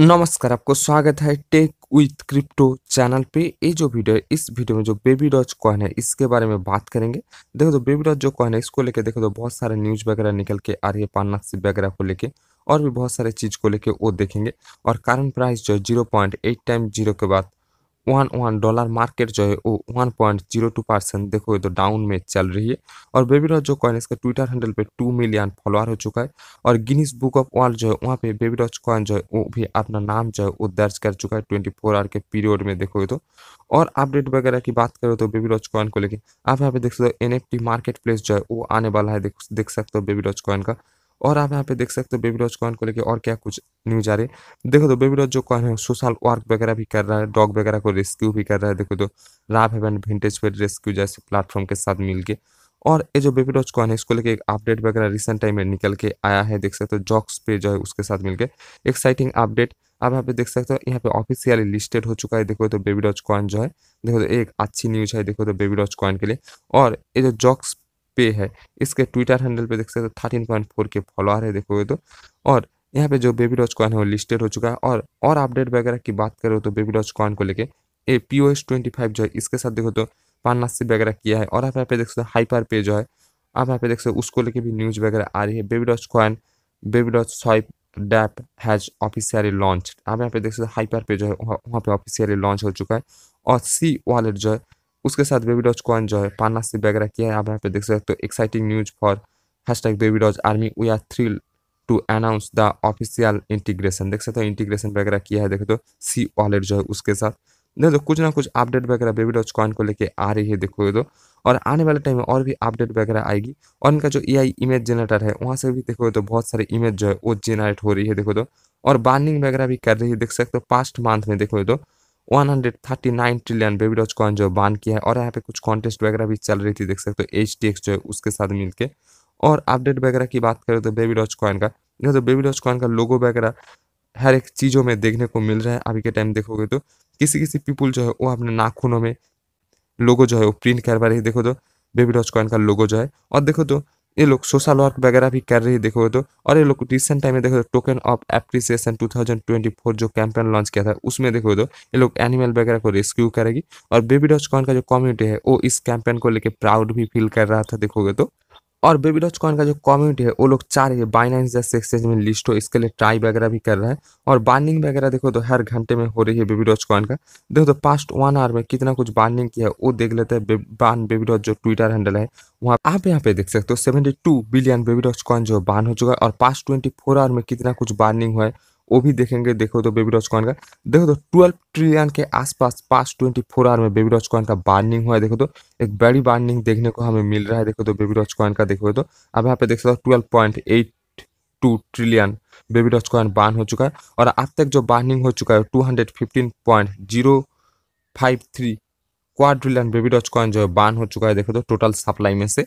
नमस्कार आपको स्वागत है टेक विथ क्रिप्टो चैनल पे ये जो वीडियो है इस वीडियो में जो बेबी डॉज कॉइन है इसके बारे में बात करेंगे देखो तो बेबी डॉज जो कॉइन है इसको लेके देखो तो बहुत सारे न्यूज़ वगैरह निकल के आ रही है पान्नासी वगैरह को लेके और भी बहुत सारे चीज़ को लेके वो देखेंगे और कारण प्राइस जो zero point eight time zero के बाद वन वन डॉलर मार्केट जो है वो one point zero two percent देखो तो डाउन में चल रही है और बेबी डॉट जो कॉइन इसका ट्विटर हैंडल पे टू मिलियन फॉलोअर हो चुका है और गिनीस बुक ऑफ वर्ल्ड जो है वहाँ पे बेबी डॉट कॉइन जो है वो भी अपना नाम जो है वो दर्ज कर चुका है ट्वेंटी फोर आवर के पीरियड में ये तो और अपडेट वगैरह की बात करो तो बेबी डॉच कॉइन को लेकर आप यहाँ पे देख सकते हो एन मार्केट प्लेस जो है वो आने वाला है देख सकते हो बेबी डॉच कॉइन का और आप यहाँ पे देख सकते हो बेबी डॉज कॉइन को लेकर और क्या कुछ न्यूज आ रही है देखो तो बेबी जो कॉइन है सोशल वर्क वगैरह भी कर रहा है डॉग वगैरह को रेस्क्यू भी कर रहा है देखो तो राब हेवन विंटेज पे रेस्क्यू जैसे प्लेटफॉर्म के साथ मिल के और ये जो बेबी डॉज कॉइन है इसको लेके एक अपडेट वगैरह रिसेंट टाइम में निकल के आया है देख सकते हो जॉक्स पे जो है उसके साथ मिलकर एक्साइटिंग अपडेट आप यहाँ पे देख सकते हो यहाँ पे ऑफिशियली लिस्टेड हो चुका है देखो तो बेबी डॉज कॉइन जो है देखो तो एक अच्छी न्यूज है देखो तो बेबी डॉज कॉइन के लिए और ये जो जॉक्स पे है इसके ट्विटर हैंडल पे देख सकते हो थर्टीन पॉइंट फोर के फॉलोअर है देखोगे तो और यहाँ पे जो बेबी डॉच कॉइन है वो लिस्टेड हो चुका है और और अपडेट वगैरह की बात करो तो बेबी डॉच कॉइन को लेके A P O S twenty five जो है इसके साथ देखो तो पार्टनरशिप वगैरह किया है और आप यहाँ पे देख सकते हो हाइपर पे जो है आप यहाँ पे देख सकते हो उसको लेके भी न्यूज़ वगैरह आ रही है baby Doge coin baby Doge swipe dapp has officially launch आप यहाँ पे देख सकते हो हाइपर पे जो है वहाँ पे ऑफिशियली लॉन्च हो चुका है और सी वॉलेट जो है उसके साथ बेबी डॉज कॉइन जो है पाना पार्टनरशिप वगैरह किया है आप यहाँ पे देख सकते हो exciting news for hashtag baby Doge army we are thrill to announce the official integration देख सकते हो इंटीग्रेशन वगैरह किया है देखो तो सी वॉलेट जो है उसके साथ देखो तो, कुछ ना कुछ अपडेट वगैरह बेबी डॉज कॉइन को लेके आ रही है देखो तो और आने वाले टाइम में और भी अपडेट वगैरह आएगी और इनका जो ए इमेज जनरेटर है वहाँ से भी देखो तो बहुत सारे इमेज जो है वो जेनरेट हो रही है देखो तो और बार्निंग वगैरह भी कर रही है देख सकते हो पास्ट मंथ में देखो तो 139 ट्रिलियन बेबी डॉच कॉइन जो बान किया है और यहाँ पे कुछ कॉन्टेस्ट वगैरह भी चल रही थी देख सकते हो एच जो है उसके साथ मिलके और अपडेट वगैरह की बात करें तो बेबी डॉच कॉइन का देखो तो बेबी डॉच कॉइन का लोगो वगैरह हर एक चीज़ों में देखने को मिल रहा है अभी के टाइम देखोगे तो किसी किसी पीपुल जो है वो अपने नाखूनों में लोगो जो है वो प्रिंट करवा रही देखो तो बेबी डॉच कॉइन का लोगो जो है और देखो तो ये लोग सोशल वर्क वगैरह भी कर रही है देखो तो और ये लोग रिसेंट टाइम में देखो टोकन ऑफ एप्रिसिएशन 2024 जो कैंपेन लॉन्च किया था उसमें देखो तो ये लोग एनिमल वगैरह को रेस्क्यू करेगी और बेबी डॉच कॉन का जो कम्युनिटी है वो इस कैंपेन को लेकर प्राउड भी फील कर रहा था देखोगे तो और बेबी डॉच कॉइन का जो कम्युनिटी है वो लोग चाह रही है बाइनेंस जैसे एक्सचेंज में लिस्ट हो इसके लिए ट्राई वगैरह भी कर रहा है और बार्निंग वगैरह देखो तो हर घंटे में हो रही है बेबी डॉच कॉइन का देखो तो पास्ट वन आवर में कितना कुछ बार्निंग किया है वो देख लेते हैं बान बेबी डॉच जो ट्विटर हैंडल है वहाँ आप यहाँ पे देख सकते हो seventy two billion baby Doge coin जो बान हो चुका है और पास्ट ट्वेंटी फोर आवर में कितना कुछ बार्निंग हुआ है वो भी देखेंगे देखो तो बेबी डॉच कॉइन का देखो तो ट्वेल्व ट्रिलियन के आसपास पास ट्वेंटी फोर आवर में बेबी डॉच कॉइन का बार्निंग हुआ है देखो तो एक बड़ी बार्निंग देखने को हमें मिल रहा है देखो तो बेबी डॉच कॉइन का देखो तो अब यहाँ पे देख सकते हो twelve trillion baby Doge coin burn हो चुका है और अब तक जो बार्निंग हो चुका है two hundred fifteen point zero five three quadrillion baby Doge coin जो है बार्न हो चुका है देखो तो टोटल सप्लाई में से